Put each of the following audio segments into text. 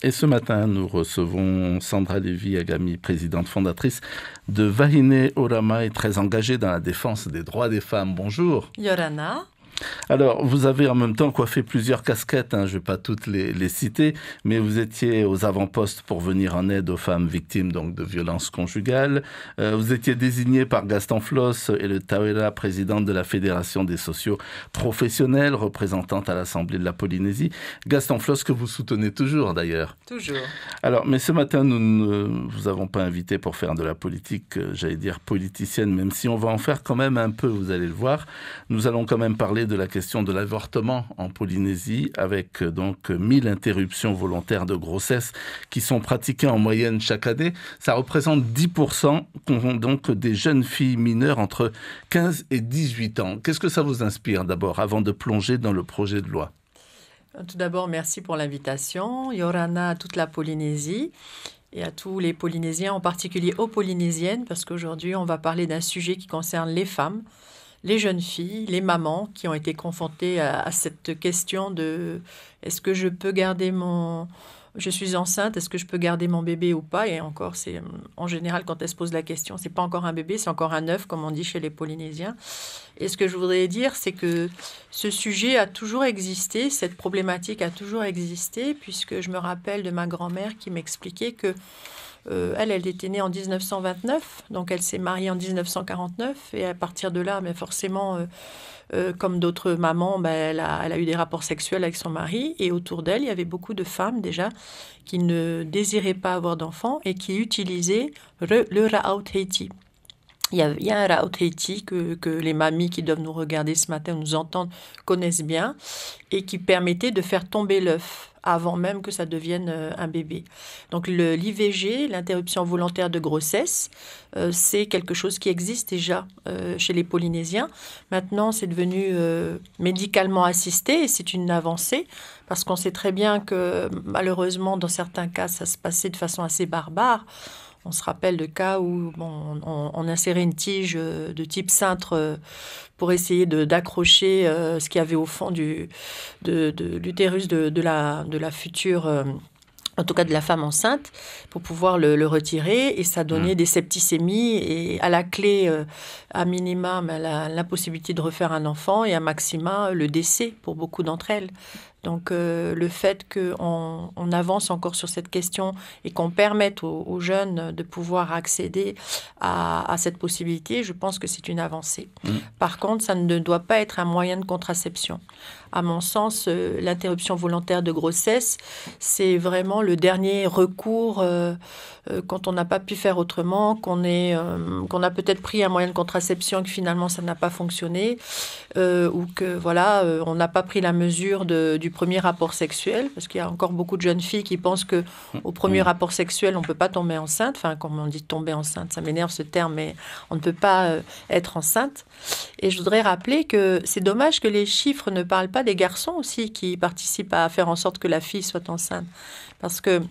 Et ce matin, nous recevons Sandra Lévy Agami, présidente fondatrice de Vahine Orama et très engagée dans la défense des droits des femmes. Bonjour. Yorana. Alors, vous avez en même temps coiffé plusieurs casquettes, hein, je ne vais pas toutes les, citer, mais vous étiez aux avant-postes pour venir en aide aux femmes victimes donc, de violences conjugales. Euh, vous étiez désigné par Gaston Floss et le Tawela, présidente de la Fédération des sociaux professionnels, représentante à l'Assemblée de la Polynésie. Gaston Floss que vous soutenez toujours d'ailleurs. Toujours. Alors, mais ce matin, nous ne vous avons pas invité pour faire de la politique, euh, j'allais dire politicienne, même si on va en faire quand même un peu, vous allez le voir. Nous allons quand même parler de la question de l'avortement en Polynésie, avec euh, donc 1000 interruptions volontaires de grossesse qui sont pratiquées en moyenne chaque année. Ça représente 10% donc des jeunes filles mineures entre 15 et 18 ans. Qu'est-ce que ça vous inspire d'abord, avant de plonger dans le projet de loi euh, Tout d'abord, merci pour l'invitation. Yorana, à toute la Polynésie et à tous les Polynésiens, en particulier aux Polynésiennes, parce qu'aujourd'hui, on va parler d'un sujet qui concerne les femmes les jeunes filles, les mamans qui ont été confrontées à, cette question de est-ce que je peux garder mon... Je suis enceinte, est-ce que je peux garder mon bébé ou pas Et encore, c'est en général quand elle se pose la question, c'est pas encore un bébé, c'est encore un œuf, comme on dit chez les Polynésiens. Et ce que je voudrais dire, c'est que ce sujet a toujours existé, cette problématique a toujours existé, puisque je me rappelle de ma grand-mère qui m'expliquait que euh, elle, elle était née en 1929, donc elle s'est mariée en 1949. Et à partir de là, mais ben, forcément, euh, euh, comme d'autres mamans, ben, elle, a, eu des rapports sexuels avec son mari. Et autour d'elle, il y avait beaucoup de femmes déjà qui ne désiraient pas avoir d'enfants et qui utilisaient le, le Il y, a, un Raout que, les mamies qui doivent nous regarder ce matin, nous entendre, connaissent bien, et qui permettait de faire tomber l'œuf avant même que ça devienne euh, un bébé. Donc le l'IVG, l'interruption volontaire de grossesse, euh, c'est quelque chose qui existe déjà euh, chez les Polynésiens. Maintenant, c'est devenu médicalement assisté et c'est une avancée parce qu'on sait très bien que malheureusement, dans certains cas, ça se passait de façon assez barbare. On se rappelle de cas où on, insérait une tige euh, de type cintre euh, pour essayer d'accrocher euh, ce qu'il y avait au fond du, de, l'utérus de, la, de la future en tout cas de la femme enceinte, pour pouvoir le, retirer. Et ça donnait mmh. des septicémies et à la clé, à minima, ben, l'impossibilité de refaire un enfant et à maxima, le décès pour beaucoup d'entre elles. Donc euh, le fait qu'on on avance encore sur cette question et qu'on permette aux, jeunes de pouvoir accéder à, cette possibilité, je pense que c'est une avancée. Mmh. Par contre, ça ne doit pas être un moyen de contraception. À mon sens, euh, l'interruption volontaire de grossesse, c'est vraiment le dernier recours euh, quand on n'a pas pu faire autrement, qu'on qu'on a peut-être pris un moyen de contraception et que finalement ça n'a pas fonctionné, ou que voilà, on n'a pas pris la mesure de, du premier rapport sexuel, parce qu'il y a encore beaucoup de jeunes filles qui pensent que mm. au premier mm. rapport sexuel, on ne peut pas tomber enceinte. Enfin, comme on dit tomber enceinte, ça m'énerve ce terme, mais on ne peut pas euh, être enceinte. Et je voudrais rappeler que c'est dommage que les chiffres ne parlent pas des garçons aussi qui participent à faire en sorte que la fille soit enceinte, parce que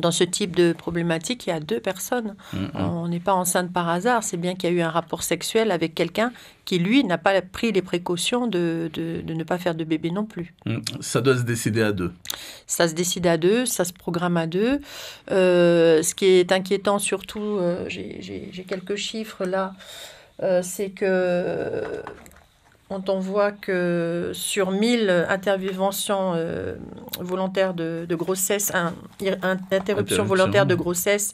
dans ce type de problématique, il y a deux personnes. Mm-hmm. On n'est pas enceinte par hasard. C'est bien qu'il y a eu un rapport sexuel avec quelqu'un qui, lui, n'a pas pris les précautions de, de, ne pas faire de bébé non plus. Mm. Ça doit se décider à deux. Ça se décide à deux, ça se programme à deux. Euh, ce qui est inquiétant, surtout, euh, j'ai quelques chiffres là, euh, c'est que quand on voit que sur 1000 interventions euh, volontaires de, de grossesse, un, interruption volontaire de grossesse,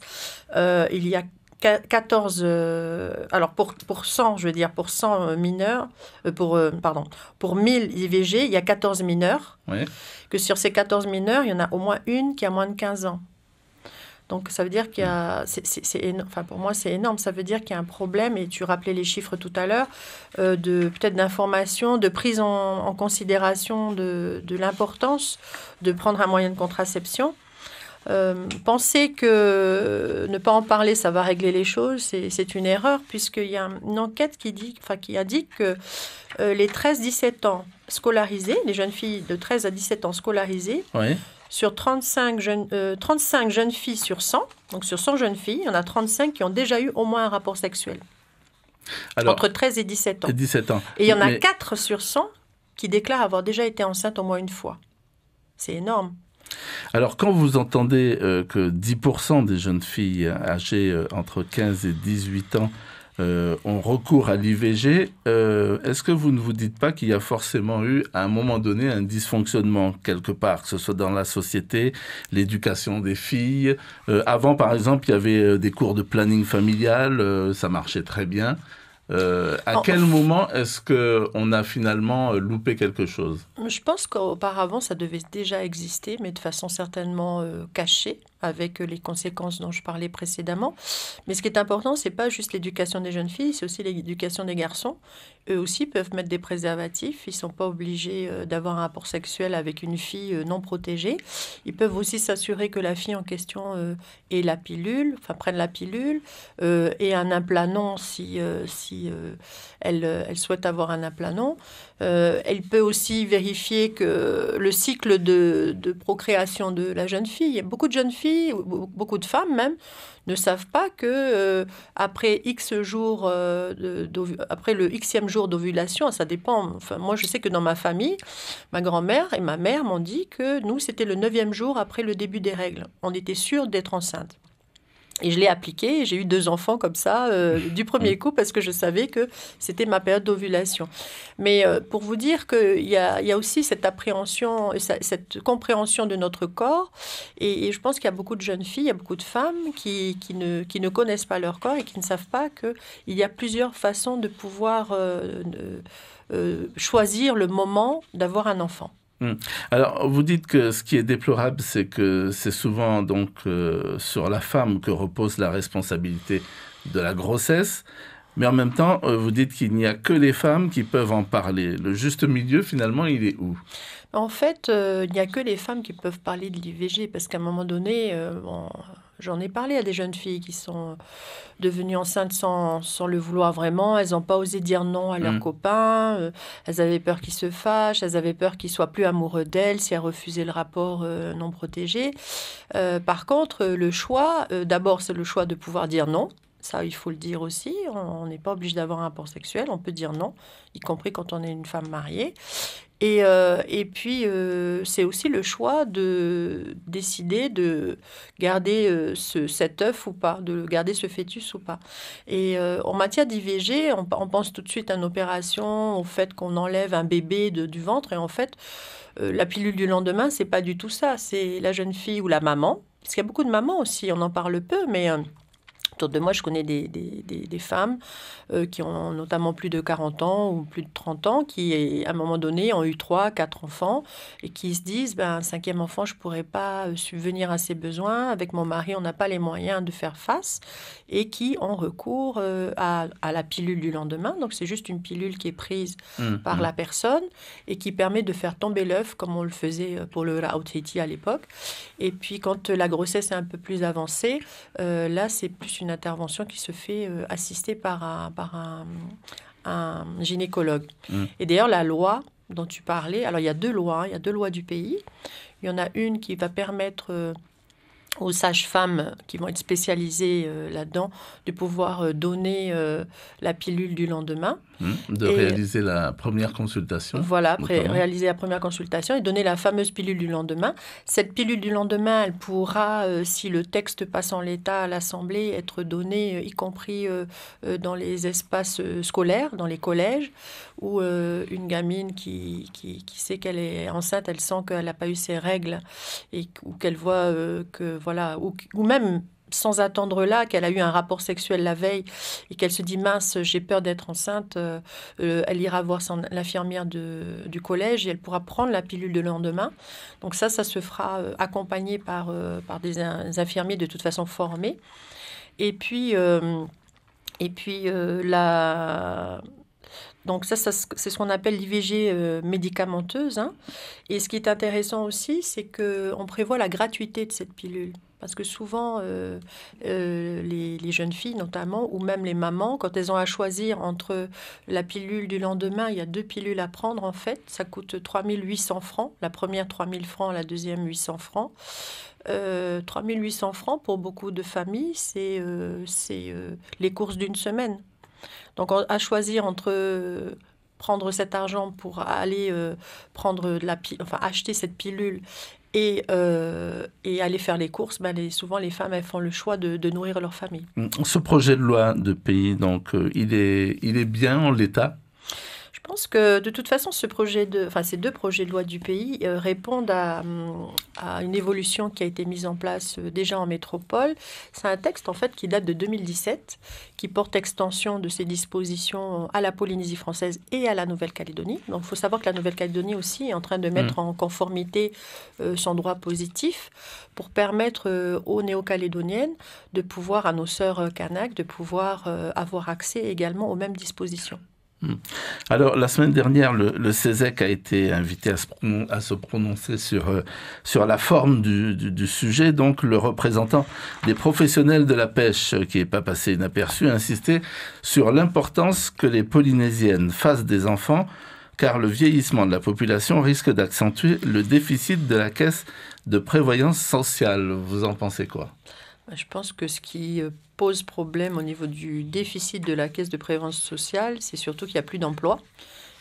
euh, il y a 14, euh, alors pour, pour 100, je veux dire, pour 100 euh, mineurs, pour, pardon, pour 1000 IVG, il y a 14 mineurs, oui. que sur ces 14 mineurs, il y en a au moins une qui a moins de 15 ans. Donc ça veut dire qu'il y a, mm. c'est, enfin pour moi c'est énorme. Ça veut dire qu'il y a un problème et tu rappelais les chiffres tout à l'heure euh, de peut-être d'information, de prise en, considération de, de l'importance de prendre un moyen de contraception. Euh, penser que ne pas en parler, ça va régler les choses, c'est une erreur, puisqu'il y a une enquête qui, dit, enfin, qui que euh, les 13-17 ans scolarisés, les jeunes filles de 13 à 17 ans scolarisées, sur 35 jeunes, 35 euh, jeunes filles sur 100, donc sur 100 jeunes filles, il y en a 35 qui ont déjà eu au moins un rapport sexuel. entre 13 et 17 ans. Et il y en a 4 sur 100 qui déclarent avoir déjà été enceinte au moins une fois. C'est énorme. Alors quand vous entendez euh, que 10% des jeunes filles âgées euh, entre 15 et 18 ans euh, on recourt à l'IVG, euh, est-ce que vous ne vous dites pas qu'il y a forcément eu, à un moment donné, un dysfonctionnement quelque part, que ce soit dans la société, l'éducation des filles euh, Avant, par exemple, il y avait des cours de planning familial, ça marchait très bien. à quel moment est-ce qu'on a finalement loupé quelque chose Je pense qu'auparavant, ça devait déjà exister, mais de façon certainement cachée avec euh, les conséquences dont je parlais précédemment. Mais ce qui est important, c'est pas juste l'éducation des jeunes filles, c'est aussi l'éducation des garçons. Eux aussi peuvent mettre des préservatifs. Ils sont pas obligés euh, d'avoir un rapport sexuel avec une fille euh, non protégée. Ils peuvent aussi s'assurer que la fille en question ait la pilule, enfin prenne la pilule, et un implanon si si elle, elle souhaite avoir un implanon. elle peut aussi vérifier que le cycle de, de procréation de la jeune fille. Beaucoup de jeunes filles beaucoup de femmes même, ne savent pas que euh, après X jours, euh, après le Xème jour d'ovulation, ça dépend. Enfin, moi, je sais que dans ma famille, ma grand-mère et ma mère m'ont dit que nous, c'était le neuvième jour après le début des règles. On était sûr d'être enceinte. Et je l'ai appliqué j'ai eu deux enfants comme ça euh, du premier coup parce que je savais que c'était ma période d'ovulation. Mais euh, pour vous dire qu'il y a, y a aussi cette appréhension, euh, cette compréhension de notre corps. Et, je pense qu'il y a beaucoup de jeunes filles, il y a beaucoup de femmes qui, ne, connaissent pas leur corps et qui ne savent pas qu'il y a plusieurs façons de pouvoir choisir le moment d'avoir un enfant. Hmm. Alors, vous dites que ce qui est déplorable, c'est que c'est souvent donc euh, sur la femme que repose la responsabilité de la grossesse. Mais en même temps, euh, vous dites qu'il n'y a que les femmes qui peuvent en parler. Le juste milieu, finalement, il est où En fait, euh, il n'y a que les femmes qui peuvent parler de l'IVG, parce qu'à un moment donné, euh, J'en ai parlé à des jeunes filles qui sont devenues enceintes sans, le vouloir vraiment. Elles n'ont pas osé dire non à leurs mm. copains. Elles avaient peur qu'ils se fâchent. Elles avaient peur qu'ils soient plus amoureux d'elles si elles refusaient le rapport non protégé. par contre, le choix, d'abord, c'est le choix de pouvoir dire non. Ça, il faut le dire aussi. On n'est pas obligé d'avoir un rapport sexuel. On peut dire non, y compris quand on est une femme mariée. Et, euh, et puis, euh, c'est aussi le choix de décider de garder euh, ce, cet œuf ou pas, de garder ce fœtus ou pas. Et en matière d'IVG, on, on, pense tout de suite à une opération, au fait qu'on enlève un bébé de, du ventre. Et en fait, la pilule du lendemain, c'est pas du tout ça. C'est la jeune fille ou la maman. Parce qu'il y a beaucoup de mamans aussi, on en parle peu, mais autour de moi, je connais des, des, des, femmes euh, qui ont notamment plus de 40 ans ou plus de 30 ans, qui à un moment donné ont eu 3, 4 enfants et qui se disent, ben, un cinquième enfant, je ne pourrais pas euh, subvenir à ses besoins. Avec mon mari, on n'a pas les moyens de faire face et qui ont recours euh, à, à, la pilule du lendemain. Donc c'est juste une pilule qui est prise mmh, par mmh. la personne et qui permet de faire tomber l'œuf comme on le faisait pour le Raouteti à l'époque. Et puis quand la grossesse est un peu plus avancée, là c'est plus une une intervention qui se fait euh, assister assistée par un, gynécologue. Mm. Et d'ailleurs, la loi dont tu parlais, alors il y a deux lois, hein. il y a deux lois du pays. Il y en a une qui va permettre euh, aux sages-femmes qui vont être spécialisées euh, là-dedans de pouvoir euh, donner euh, la pilule du lendemain. Mmh, de réaliser la première consultation. Voilà, réaliser la première consultation et donner la fameuse pilule du lendemain. Cette pilule du lendemain, elle pourra, si le texte passe en l'état à l'Assemblée, être donnée, y compris dans les espaces scolaires, dans les collèges, où une gamine qui, qui, sait qu'elle est enceinte, elle sent qu'elle n'a pas eu ses règles et, ou qu'elle voit que voilà, ou, même sans attendre là qu'elle a eu un rapport sexuel la veille et qu'elle se dit mince j'ai peur d'être enceinte euh, euh, elle ira voir l'infirmière du collège et elle pourra prendre la pilule le lendemain donc ça ça se fera euh, accompagné par, par des, des, infirmiers de toute façon formés et puis et puis la donc ça, c'est ce qu'on appelle l'IVG euh, médicamenteuse. Hein. Et ce qui est intéressant aussi, c'est qu'on prévoit la gratuité de cette pilule. Parce que souvent, euh, euh, les, jeunes filles notamment, ou même les mamans, quand elles ont à choisir entre la pilule du lendemain, il y a deux pilules à prendre en fait, ça coûte 3800 francs, la première 3000 francs, la deuxième 800 francs. Euh, 3800 francs pour beaucoup de familles, c'est les courses d'une semaine. Donc à choisir entre euh, prendre cet argent pour aller euh, prendre de la enfin acheter cette pilule et, euh, et aller faire les courses, ben, souvent les femmes elles font le choix de, nourrir leur famille. Mm. Ce projet de loi de pays, donc, il, est, il est bien en l'état je pense que de toute façon, ce projet de, ces deux projets de loi du pays euh, répondent hum, à, une évolution qui a été mise en place euh, déjà en métropole. C'est un texte en fait qui date de 2017, qui porte extension de ces dispositions à la Polynésie française et à la Nouvelle-Calédonie. il faut savoir que la Nouvelle-Calédonie aussi est en train de mettre mm. en conformité euh, son droit positif pour permettre aux néo-calédoniennes de pouvoir, à nos sœurs kanak, de pouvoir avoir accès également aux mêmes dispositions. Hmm. Alors, la semaine dernière, le, le CESEC e a été invité à se, prononcer sur, euh, sur la forme du, sujet. Donc, le représentant des professionnels de la pêche, euh, qui n'est pas passé inaperçu, a insisté sur l'importance que les Polynésiennes fassent des enfants, car le vieillissement de la population risque d'accentuer le déficit de la caisse de prévoyance sociale. Vous en pensez quoi je pense que ce qui euh, pose problème au niveau du déficit de la caisse de prévention sociale, c'est surtout qu'il n'y a plus d'emplois.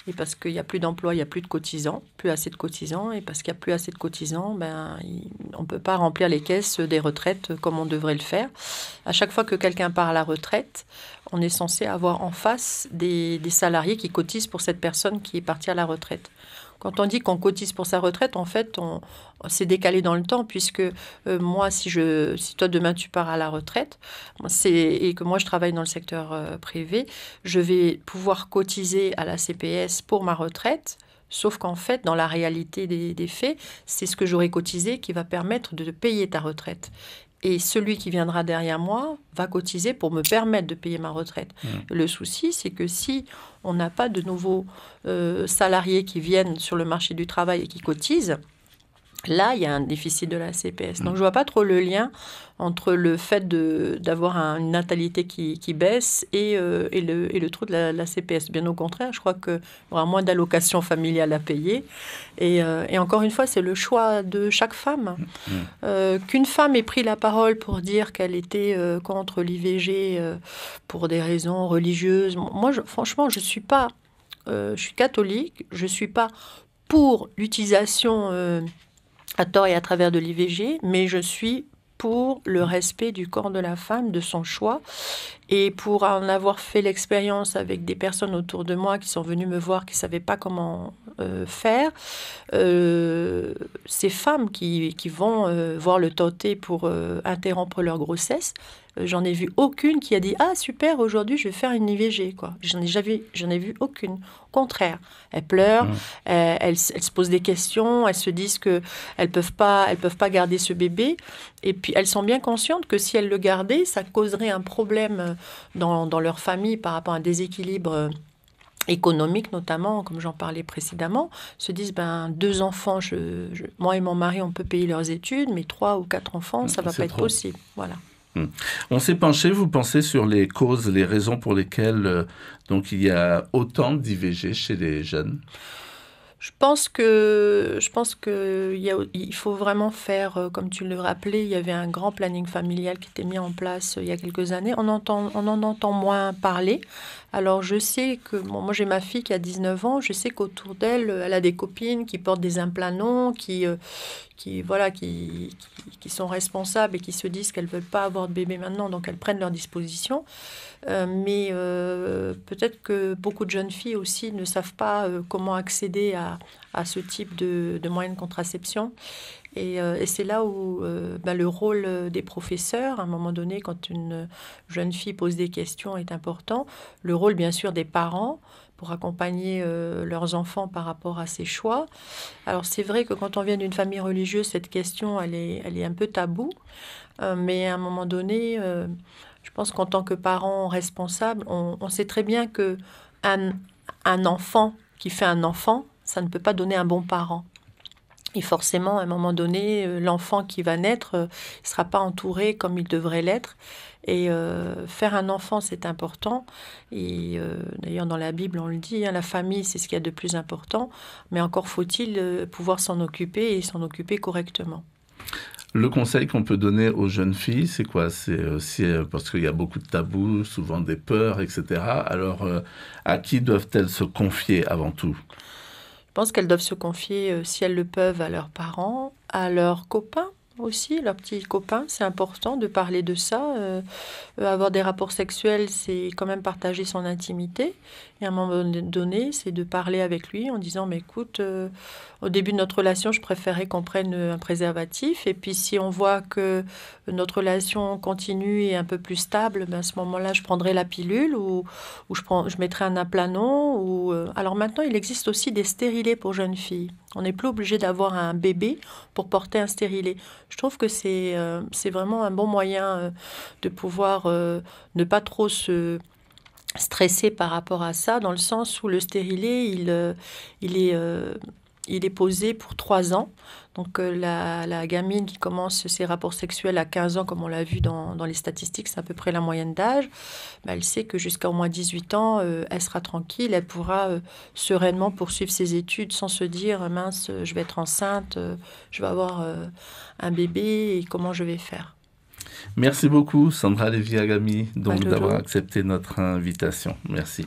Et parce qu'il n'y a plus d'emplois, il n'y a plus de cotisants, plus assez de cotisants. Et parce qu'il n'y a plus assez de cotisants, ben, on ne peut pas remplir les caisses des retraites comme on devrait le faire. À chaque fois que quelqu'un part à la retraite, on est censé avoir en face des, des salariés qui cotisent pour cette personne qui est partie à la retraite. Quand on dit qu'on cotise pour sa retraite, en fait, on, s'est décalé dans le temps puisque euh, moi, si je, si toi demain tu pars à la retraite, c'est et que moi je travaille dans le secteur euh, privé, je vais pouvoir cotiser à la CPS pour ma retraite. Sauf qu'en fait, dans la réalité des, faits, c'est ce que j'aurai cotisé qui va permettre de payer ta retraite et celui qui viendra derrière moi va cotiser pour me permettre de payer ma retraite. Mmh. Le souci, c'est que si on n'a pas de nouveaux euh, salariés qui viennent sur le marché du travail et qui cotisent, Là, il y a un déficit de la CPS. Donc, mm. je vois pas trop le lien entre le fait d'avoir une natalité qui, baisse et, euh, et, le, et, le, trou de la, CPS. Bien au contraire, je crois qu'il y aura moins d'allocations familiales à payer. Euh, et, encore une fois, c'est le choix de chaque femme. Mm. Euh, qu'une femme ait pris la parole pour dire qu'elle était contre l'IVG pour des raisons religieuses, moi, franchement, je suis pas... je suis catholique, je suis pas pour l'utilisation à tort et à travers de l'IVG, mais je suis pour le respect du corps de la femme, de son choix. Et pour en avoir fait l'expérience avec des personnes autour de moi qui sont venues me voir, qui ne savaient pas comment euh, faire. Euh, ces femmes qui, vont euh, voir le tenté pour interrompre leur grossesse, j'en ai vu aucune qui a dit Ah, super, aujourd'hui je vais faire une IVG. quoi. J'en ai, jamais, j'en ai vu aucune. Au contraire, elles pleurent, elles, se posent des questions, elles se disent qu'elles ne peuvent, pas, elles peuvent pas garder ce bébé. Et puis elles sont bien conscientes que si elles le gardaient, ça causerait un problème dans, dans leur famille par rapport à un déséquilibre économiques notamment, comme j'en parlais précédemment, se disent ben deux enfants, je, moi et mon mari, on peut payer leurs études, mais trois ou quatre enfants, ça ah, va pas être possible. Voilà. Hmm. On s'est penché, vous pensez, sur les causes, les raisons pour lesquelles euh, donc il y a autant d'IVG chez les jeunes. Je pense que je pense que y a, il faut vraiment faire, euh, comme tu le rappelais, il y avait un grand planning familial qui était mis en place euh, il y a quelques années. On entend, on en entend moins parler alors je sais que, moi j'ai ma fille qui a 19 ans, je sais qu'autour d'elle, elle a des copines qui portent des implants euh, qui, qui, voilà, qui, sont responsables et qui se disent qu'elles ne veulent pas avoir de bébé maintenant, donc elles prennent leur disposition. Euh, mais euh, peut-être que beaucoup de jeunes filles aussi ne savent pas comment accéder à, ce type de, de moyens de contraception. Euh, et, c'est là où euh, bah, le rôle des professeurs, à un moment donné, quand une jeune fille pose des questions, est important. Le rôle, bien sûr, des parents pour accompagner euh, leurs enfants par rapport à ces choix. Alors c'est vrai que quand on vient d'une famille religieuse, cette question, elle est, un peu taboue. mais à un moment donné, je pense qu'en tant que parent responsable, on, sait très bien que un enfant qui fait un enfant, ça ne peut pas donner un bon parent. Et forcément, à un moment donné, euh, l'enfant qui va naître ne euh, sera pas entouré comme il devrait l'être. Et euh, faire un enfant, c'est important. Et d'ailleurs, dans la Bible, on le dit, hein, la famille, c'est ce qu'il y a de plus important. Mais encore faut-il pouvoir s'en occuper et s'en occuper correctement. Le conseil qu'on peut donner aux jeunes filles, c'est quoi C'est aussi parce qu'il y a beaucoup de tabous, souvent des peurs, etc. Alors, à qui doivent-elles se confier avant tout pense qu'elles doivent se confier, euh, si elles le peuvent, à leurs parents, à leurs copains aussi, leurs petits copains. C'est important de parler de ça. Euh, euh, avoir des rapports sexuels, c'est quand même partager son intimité à un moment donné, c'est de parler avec lui en disant, mais écoute, euh, au début de notre relation, je préférais qu'on prenne un préservatif. Et puis si on voit que notre relation continue et est un peu plus stable, ben, à ce moment-là, je prendrai la pilule ou, ou je, prends, je mettrai un aplanon. Ou, euh, Alors maintenant, il existe aussi des stérilés pour jeunes filles. On n'est plus obligé d'avoir un bébé pour porter un stérilet. Je trouve que c'est euh, vraiment un bon moyen de pouvoir ne pas trop se stressé par rapport à ça, dans le sens où le stérilet, il, euh, il, est, euh, il est posé pour trois ans. Donc euh, la, gamine qui commence ses rapports sexuels à 15 ans, comme on l'a vu dans, les statistiques, c'est à peu près la moyenne d'âge, bah, elle sait que jusqu'à au moins 18 ans, elle sera tranquille, elle pourra sereinement poursuivre ses études sans se dire mince, je vais être enceinte, je vais avoir un bébé et comment je vais faire. Merci beaucoup, Sandra Leviagami, donc d'avoir accepté notre invitation. Merci.